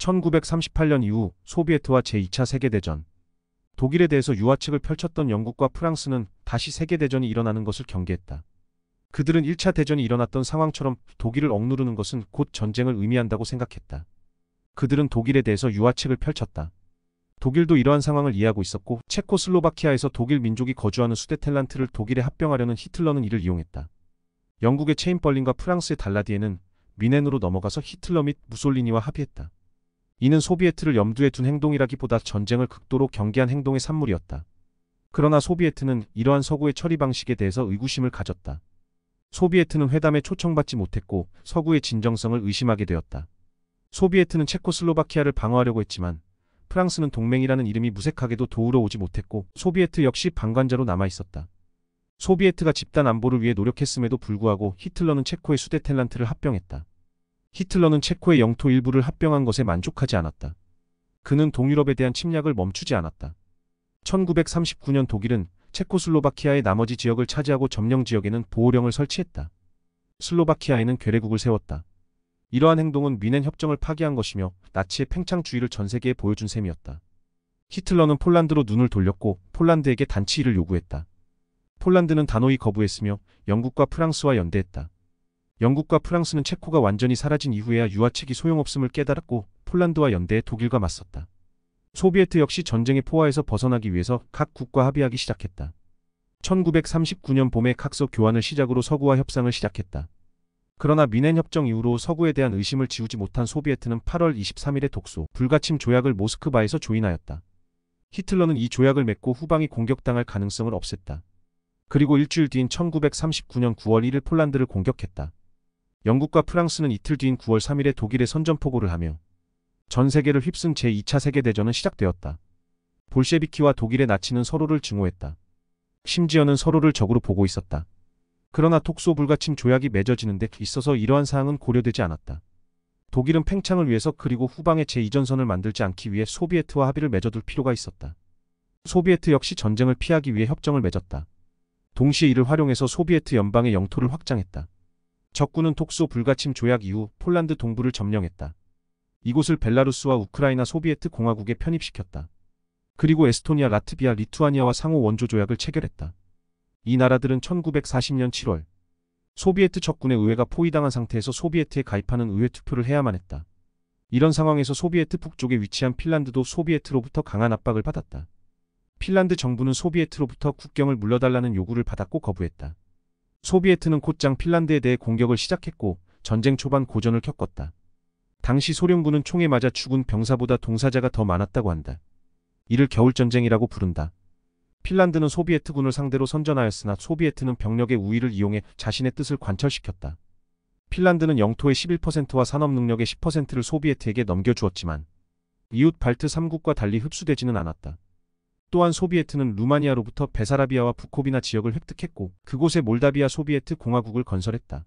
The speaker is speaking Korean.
1938년 이후 소비에트와 제2차 세계대전, 독일에 대해서 유화책을 펼쳤던 영국과 프랑스는 다시 세계대전이 일어나는 것을 경계했다. 그들은 1차 대전이 일어났던 상황처럼 독일을 억누르는 것은 곧 전쟁을 의미한다고 생각했다. 그들은 독일에 대해서 유화책을 펼쳤다. 독일도 이러한 상황을 이해하고 있었고 체코슬로바키아에서 독일 민족이 거주하는 수데텔란트를 독일에 합병하려는 히틀러는 이를 이용했다. 영국의 체인 벌린과 프랑스의 달라디에는 미넨으로 넘어가서 히틀러 및 무솔리니와 합의했다. 이는 소비에트를 염두에 둔 행동이라기보다 전쟁을 극도로 경계한 행동의 산물이었다. 그러나 소비에트는 이러한 서구의 처리 방식에 대해서 의구심을 가졌다. 소비에트는 회담에 초청받지 못했고 서구의 진정성을 의심하게 되었다. 소비에트는 체코슬로바키아를 방어하려고 했지만 프랑스는 동맹이라는 이름이 무색하게도 도우러 오지 못했고 소비에트 역시 방관자로 남아있었다. 소비에트가 집단 안보를 위해 노력했음에도 불구하고 히틀러는 체코의 수데텔란트를 합병했다. 히틀러는 체코의 영토 일부를 합병한 것에 만족하지 않았다. 그는 동유럽에 대한 침략을 멈추지 않았다. 1939년 독일은 체코슬로바키아의 나머지 지역을 차지하고 점령 지역에는 보호령을 설치했다. 슬로바키아에는 괴뢰국을 세웠다. 이러한 행동은 미넨 협정을 파기한 것이며 나치의 팽창주의를 전 세계에 보여준 셈이었다. 히틀러는 폴란드로 눈을 돌렸고 폴란드에게 단치일을 요구했다. 폴란드는 단호히 거부했으며 영국과 프랑스와 연대했다. 영국과 프랑스는 체코가 완전히 사라진 이후에야 유화책이 소용없음을 깨달았고 폴란드와 연대해 독일과 맞섰다. 소비에트 역시 전쟁의 포화에서 벗어나기 위해서 각 국과 합의하기 시작했다. 1939년 봄에 각서 교환을 시작으로 서구와 협상을 시작했다. 그러나 미넨 협정 이후로 서구에 대한 의심을 지우지 못한 소비에트는 8월 23일에 독소 불가침 조약을 모스크바에서 조인하였다. 히틀러는 이 조약을 맺고 후방이 공격당할 가능성을 없앴다. 그리고 일주일 뒤인 1939년 9월 1일 폴란드를 공격했다. 영국과 프랑스는 이틀 뒤인 9월 3일에 독일에 선전포고를 하며 전 세계를 휩쓴 제2차 세계대전은 시작되었다. 볼셰비키와 독일의 나치는 서로를 증오했다. 심지어는 서로를 적으로 보고 있었다. 그러나 톡소 불가침 조약이 맺어지는 데 있어서 이러한 사항은 고려되지 않았다. 독일은 팽창을 위해서 그리고 후방의 제2전선을 만들지 않기 위해 소비에트와 합의를 맺어둘 필요가 있었다. 소비에트 역시 전쟁을 피하기 위해 협정을 맺었다. 동시에 이를 활용해서 소비에트 연방의 영토를 확장했다. 적군은 톡소 불가침 조약 이후 폴란드 동부를 점령했다. 이곳을 벨라루스와 우크라이나 소비에트 공화국에 편입시켰다. 그리고 에스토니아, 라트비아, 리투아니아와 상호 원조 조약을 체결했다. 이 나라들은 1940년 7월 소비에트 적군의 의회가 포위당한 상태에서 소비에트에 가입하는 의회 투표를 해야만 했다. 이런 상황에서 소비에트 북쪽에 위치한 핀란드도 소비에트로부터 강한 압박을 받았다. 핀란드 정부는 소비에트로부터 국경을 물러달라는 요구를 받았고 거부했다. 소비에트는 곧장 핀란드에 대해 공격을 시작했고 전쟁 초반 고전을 겪었다. 당시 소련군은 총에 맞아 죽은 병사보다 동사자가 더 많았다고 한다. 이를 겨울전쟁이라고 부른다. 핀란드는 소비에트군을 상대로 선전하였으나 소비에트는 병력의 우위를 이용해 자신의 뜻을 관철시켰다. 핀란드는 영토의 11%와 산업능력의 10%를 소비에트에게 넘겨주었지만 이웃 발트 3국과 달리 흡수되지는 않았다. 또한 소비에트는 루마니아로부터 베사라비아와 부코비나 지역을 획득했고 그곳에 몰다비아 소비에트 공화국을 건설했다.